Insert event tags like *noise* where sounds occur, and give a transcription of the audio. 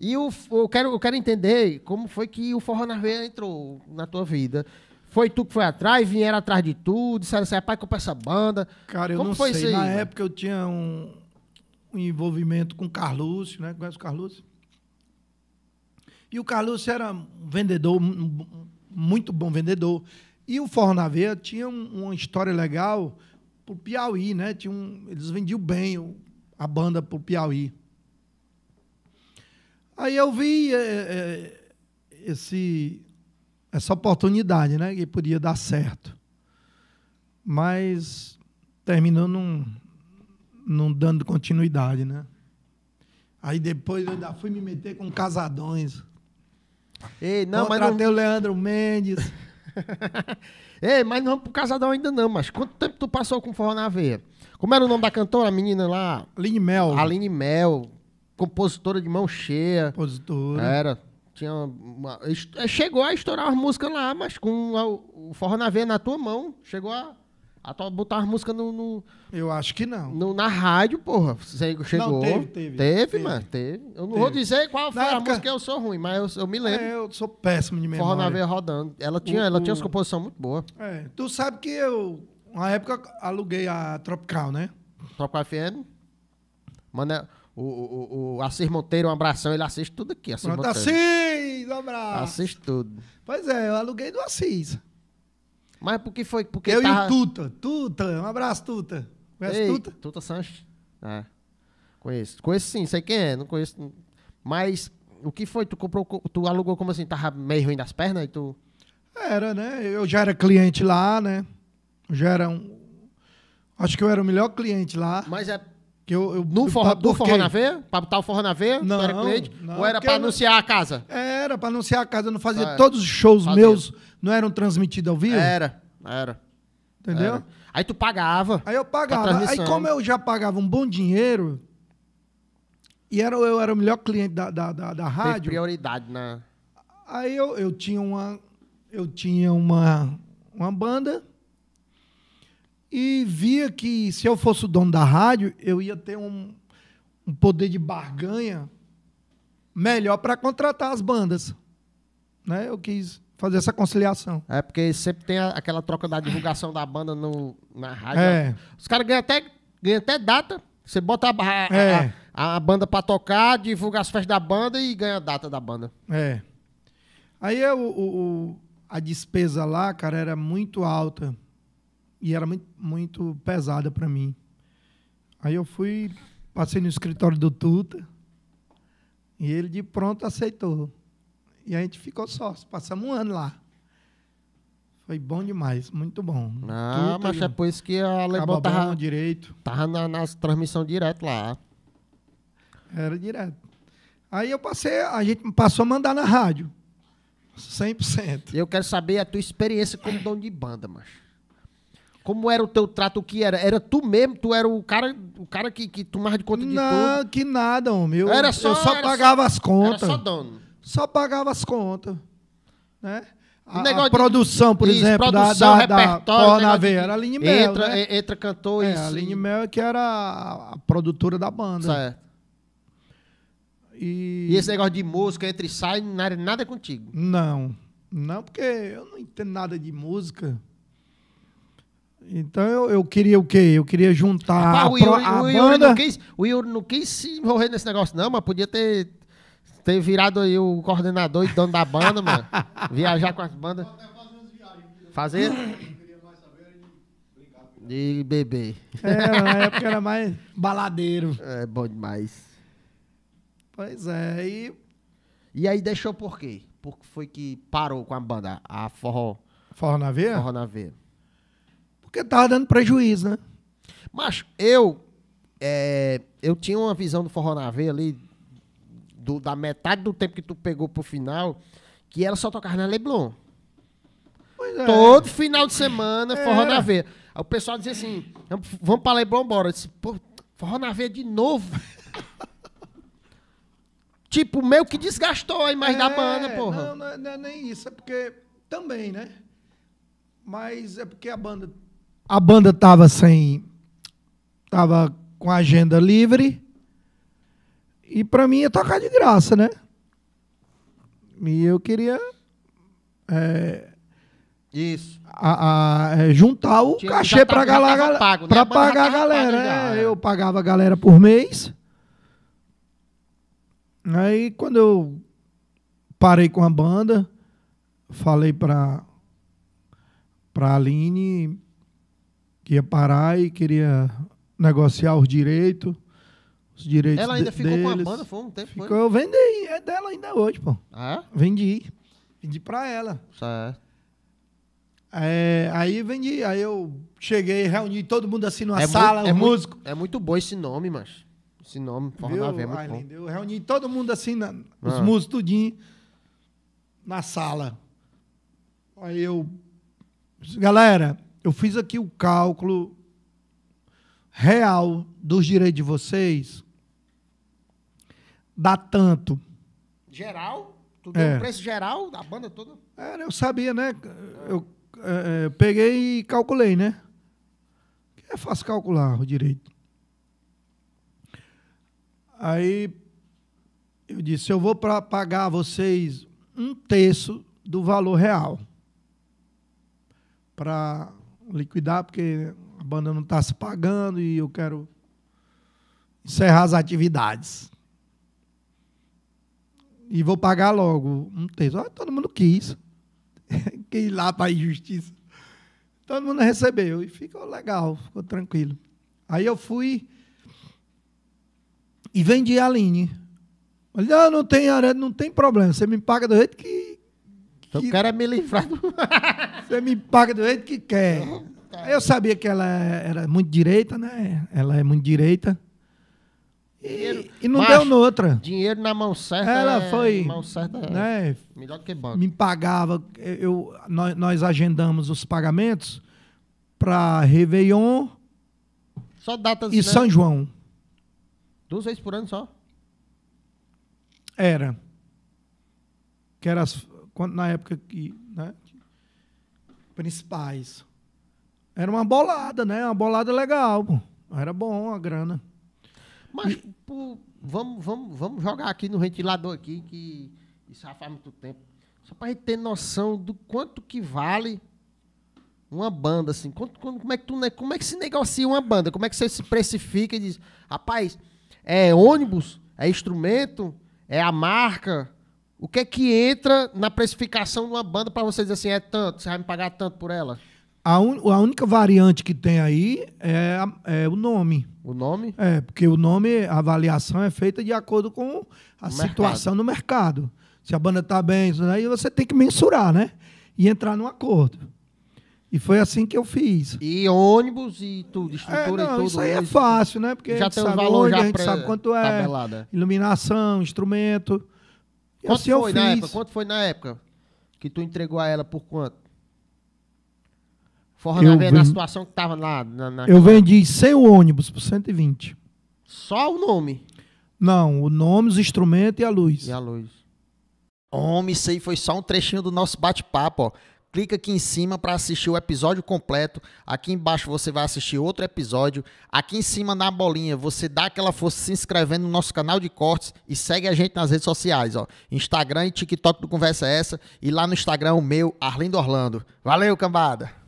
E o, eu, quero, eu quero entender como foi que o Forró na Veia entrou na tua vida. Foi tu que foi atrás, vieram atrás de tudo disseram assim, rapaz, compra essa banda. Cara, como eu não foi sei. Isso aí, na mano? época eu tinha um, um envolvimento com o Carlúcio, né? Conhece o Carlúcio? E o Carlúcio era um vendedor, um, muito bom vendedor. E o Forró na Veia tinha um, uma história legal pro Piauí, né? Tinha um, eles vendiam bem o, a banda pro Piauí. Aí eu vi é, é, é, esse, essa oportunidade, né? Que podia dar certo. Mas terminou não, não dando continuidade, né? Aí depois eu ainda fui me meter com casadões. Ei, não, Contratei mas não... o Leandro Mendes. *laughs* Ei, mas não vamos pro casadão ainda não, mas quanto tempo tu passou com forró na veia? Como era o nome da cantora, a menina lá? Aline Mel. Aline Mel compositora de mão cheia. Compositora. Era. Tinha uma, uma, é, chegou a estourar uma músicas lá, mas com a, o forró na veia na tua mão, chegou a, a botar as músicas no, no, Eu acho que não. No, na rádio, porra. chegou. Não, teve, teve. Teve, teve. mano, teve. Eu não teve. vou dizer qual foi na a época... música, eu sou ruim, mas eu, eu me lembro. É, eu sou péssimo de memória. Forró na veia rodando. Ela tinha, ela tinha uma composição muito boa. É. Tu sabe que eu, na época, aluguei a Tropical, né? Tropical FM. Mano, o, o, o Assis Monteiro, um abração, ele assiste tudo aqui. Assis, Pronto, Monteiro. Assis, um abraço. Assiste tudo. Pois é, eu aluguei do Assis. Mas por que foi? Porque eu tava... e o Tuta. Tuta, um abraço, Tuta. Conhece Ei, Tuta? Tuta Sanches. É. Conheço. Conheço sim, sei quem é, não conheço. Mas o que foi? Tu comprou, tu alugou como assim? Tava meio ruim das pernas e tu. Era, né? Eu já era cliente lá, né? já era um. Acho que eu era o melhor cliente lá. Mas é que eu, eu, no forró, do forró na veia? Pra botar o forró na veia? Não, era cliente? Não, ou era pra anunciar não, a casa? Era pra anunciar a casa. Eu não fazia. Era, ah, é. todos os shows fazia. meus não eram transmitidos ao vivo? Era, era. Entendeu? Era. Aí tu pagava. Aí eu pagava. Aí como eu já pagava um bom dinheiro, e era, eu era o melhor cliente da, da, da, da rádio. prioridade na. Né? Aí eu, eu tinha uma. Eu tinha uma, uma banda e via que se eu fosse o dono da rádio, eu ia ter um, um poder de barganha melhor para contratar as bandas. Né? Eu quis fazer essa conciliação. É, porque sempre tem a, aquela troca da divulgação da banda no, na rádio. É. Os caras ganham até, ganham até data. Você bota a, a, é. a, a banda para tocar, divulga as festas da banda e ganha a data da banda. É. Aí eu, é o, o, a despesa lá, cara, era muito alta e era muito, muito pesada para mim. Aí eu fui, passei no escritório do Tuta e ele de pronto aceitou. E a gente ficou só passamos um ano lá. Foi bom demais, muito bom. Ah, Tuta, mas é por isso que a Lebon tava, direito. tava na, nas transmissão direto lá. Era direto. Aí eu passei, a gente passou a mandar na rádio. 100%. Eu quero saber a tua experiência como dono de banda, macho. Como era o teu trato? O que era? Era tu mesmo? Tu era o cara, o cara que, que tomava de conta de Não, tudo? que nada, homem. Eu, era só, eu só era pagava só, as contas. Era só dono. Só pagava as contas. Né? A, a de, produção, por isso, exemplo, produção, da, da, repertório, da Naveira, Aline Mel. Entra, né? entra cantor é, isso. A Aline Mel é que era a, a produtora da banda. Certo. E... e... esse negócio de música, entra e sai, nada, nada é contigo? Não. Não, porque eu não entendo nada de música. Então eu, eu, queria o quê? Eu queria juntar Rapaz, a, o, Yuri, a o, Yuri banda... não quis, o Yuri não quis se envolver nesse negócio, não, mas podia ter, ter virado aí o coordenador e dono da banda, mano. *laughs* Viajar com as bandas. Fazer? e bebê. é na época era mais baladeiro. É, bom demais. Pois é, e... E aí deixou por quê? porque foi que parou com a banda? A forró... Forró na veia? Forró na veia. Porque tava dando prejuízo, né? Mas eu. É, eu tinha uma visão do Forró na Veia ali, do, da metade do tempo que tu pegou pro final, que ela só tocava na Leblon. É. Todo final de semana, é. Forró na Veia. Aí o pessoal dizia assim: vamos pra Leblon, bora. Eu disse, Pô, Forró na Veia de novo. *laughs* tipo, meio que desgastou a imagem é, da banda, porra. Não, não, é, não é nem isso, é porque também, né? Mas é porque a banda a banda estava sem. tava com a agenda livre. E para mim ia é tocar de graça, né? E eu queria. É, Isso. A, a, é, juntar o Tinha, cachê tá para galera. Para né? pagar a galera. Já, né? é. Eu pagava a galera por mês. Aí quando eu parei com a banda, falei para para Aline, ia parar e queria negociar os direitos. Os direitos Ela ainda de, ficou deles. com a banda, foi um tempo. Ficou, foi? eu vendi, é dela ainda hoje, pô. Ah? É? Vendi. Vendi pra ela. Certo. É, aí vendi, aí eu cheguei, reuni todo mundo assim numa é sala, é muito, é músico. Muito, é muito bom esse nome, mas esse nome, Forró da Vé, é muito Arlindo, bom. Eu reuni todo mundo assim, na, ah. os músicos tudinho, na sala. Aí eu... Galera, eu fiz aqui o cálculo real dos direitos de vocês. Dá tanto. Geral? Tu deu é. um preço geral da banda toda? É, eu sabia, né? Eu, é, eu é, peguei e calculei, né? É fácil calcular o direito. Aí eu disse: eu vou pra pagar a vocês um terço do valor real para liquidar, porque a banda não está se pagando e eu quero encerrar as atividades. E vou pagar logo um terço. Ah, todo mundo quis. *laughs* Quem lá para a injustiça. Todo mundo recebeu. E ficou legal, ficou tranquilo. Aí eu fui e vendi a Aline. Olha, ah, não tem não tem problema. Você me paga do jeito que eu então, quero é me livrar do. *laughs* Você me paga do jeito que quer. Eu sabia que ela era muito direita, né? Ela é muito direita. E, e não macho, deu noutra. Dinheiro na mão certa. Ela é, foi. Mão certa é né, é melhor do que banco. Me pagava. Eu, nós, nós agendamos os pagamentos para Réveillon. Só datas. E né? São João. Duas vezes por ano só? Era. Que era as, quando, na época que, né, principais. Era uma bolada, né? Uma bolada legal. Pô. Era bom a grana. Mas e, pô, vamos, vamos, vamos jogar aqui no ventilador aqui, que isso já faz muito tempo. Só para gente ter noção do quanto que vale uma banda, assim. Quanto, como, é que tu, como é que se negocia uma banda? Como é que você se precifica e diz, rapaz, é ônibus, é instrumento, é a marca, o que é que entra na precificação de uma banda para vocês assim, é tanto, você vai me pagar tanto por ela? A, un, a única variante que tem aí é, é, o nome. O nome? É, porque o nome, a avaliação é feita de acordo com a o situação no mercado. Se a banda está bem, aí você tem que mensurar, né? E entrar num acordo. E foi assim que eu fiz. E ônibus e tudo, é, estrutura é, não, e tudo. Isso aí é fácil, né? Porque já tem sabe valor, já a gente sabe quanto é. Tabelada. Iluminação, instrumento. Quanto assim foi na época? Quanto foi na época que tu entregou a ela por quanto? Forra eu na, vend... situação que tava lá. Na, na... Eu vendi 100 ônibus por 120. Só o nome? Não, o nome, os instrumentos e a luz. E a luz. Homem, isso aí foi só um trechinho do nosso bate-papo, ó clica aqui em cima para assistir o episódio completo. Aqui embaixo você vai assistir outro episódio. Aqui em cima na bolinha você dá aquela força se inscrevendo no nosso canal de cortes e segue a gente nas redes sociais, ó. Instagram e TikTok do Conversa Essa e lá no Instagram o meu, Arlindo Orlando. Valeu, cambada!